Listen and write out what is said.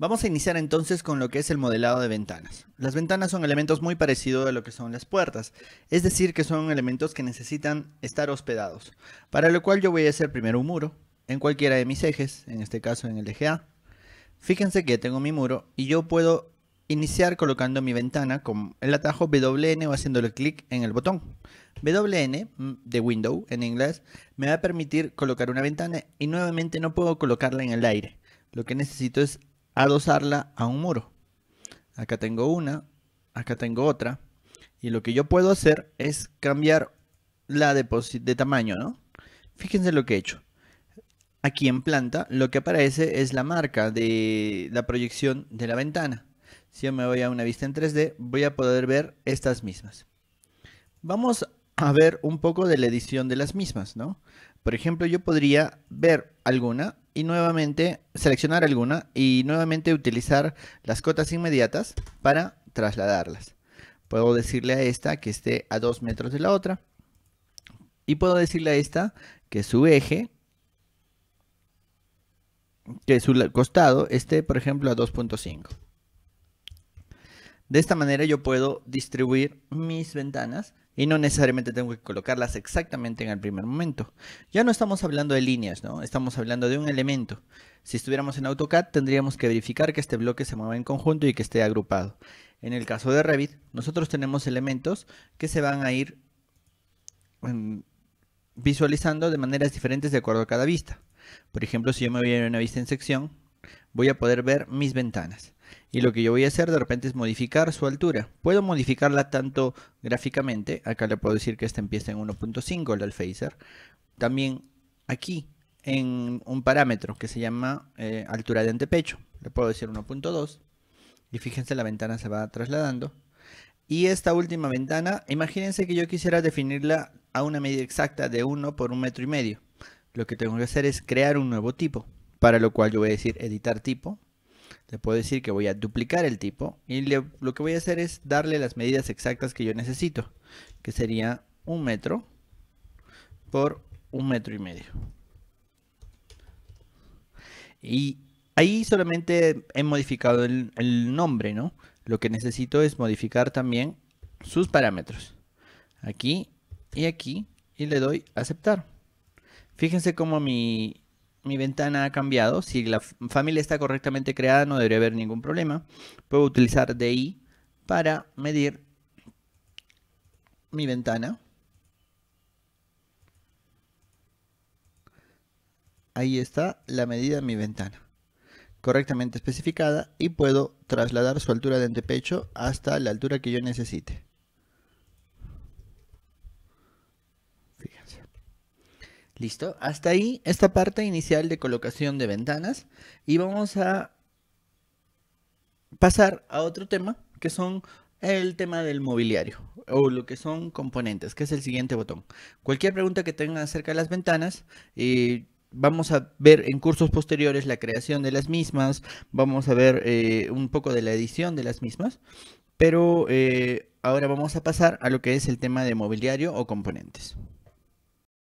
Vamos a iniciar entonces con lo que es el modelado de ventanas. Las ventanas son elementos muy parecidos a lo que son las puertas, es decir, que son elementos que necesitan estar hospedados, para lo cual yo voy a hacer primero un muro, en cualquiera de mis ejes, en este caso en el eje A. Fíjense que tengo mi muro y yo puedo iniciar colocando mi ventana con el atajo WN o haciéndole clic en el botón. WN mm, de window en inglés me va a permitir colocar una ventana y nuevamente no puedo colocarla en el aire. Lo que necesito es adosarla a un muro. Acá tengo una, acá tengo otra. Y lo que yo puedo hacer es cambiar la de, de tamaño, ¿no? Fíjense lo que he hecho. Aquí en planta lo que aparece es la marca de la proyección de la ventana. Si yo me voy a una vista en 3D, voy a poder ver estas mismas. Vamos a ver un poco de la edición de las mismas, ¿no? Por ejemplo, yo podría ver alguna y nuevamente seleccionar alguna y nuevamente utilizar las cotas inmediatas para trasladarlas. Puedo decirle a esta que esté a 2 metros de la otra y puedo decirle a esta que su eje, que su costado esté por ejemplo a 2.5. De esta manera yo puedo distribuir mis ventanas y no necesariamente tengo que colocarlas exactamente en el primer momento. Ya no estamos hablando de líneas, ¿no? Estamos hablando de un elemento. Si estuviéramos en AutoCAD, tendríamos que verificar que este bloque se mueva en conjunto y que esté agrupado. En el caso de Revit, nosotros tenemos elementos que se van a ir em, visualizando de maneras diferentes de acuerdo a cada vista. Por ejemplo, si yo me voy a una vista en sección, voy a poder ver mis ventanas y lo que yo voy a hacer de repente es modificar su altura. Puedo modificarla tanto gráficamente, acá le puedo decir que esta empieza en 1.5 el alfacer, también aquí en un parámetro que se llama eh, altura de antepecho, le puedo decir 1.2 y fíjense la ventana se va trasladando. Y esta última ventana, imagínense que yo quisiera definirla a una medida exacta de 1 por un metro y medio. Lo que tengo que hacer es crear un nuevo tipo, para lo cual yo voy a decir editar tipo, le puedo decir que voy a duplicar el tipo y lo que voy a hacer es darle las medidas exactas que yo necesito, que sería un metro por un metro y medio. Y ahí solamente he modificado el, el nombre, ¿no? Lo que necesito es modificar también sus parámetros. Aquí y aquí y le doy aceptar. Fíjense cómo mi, mi ventana ha cambiado. Si la familia está correctamente creada, no debería haber ningún problema. Puedo utilizar DI para medir mi ventana. Ahí está la medida de mi ventana, correctamente especificada y puedo trasladar su altura de antepecho hasta la altura que yo necesite. Listo, hasta ahí esta parte inicial de colocación de ventanas y vamos a pasar a otro tema que son el tema del mobiliario o lo que son componentes, que es el siguiente botón. Cualquier pregunta que tengan acerca de las ventanas, eh, vamos a ver en cursos posteriores la creación de las mismas, vamos a ver eh, un poco de la edición de las mismas, pero eh, ahora vamos a pasar a lo que es el tema de mobiliario o componentes.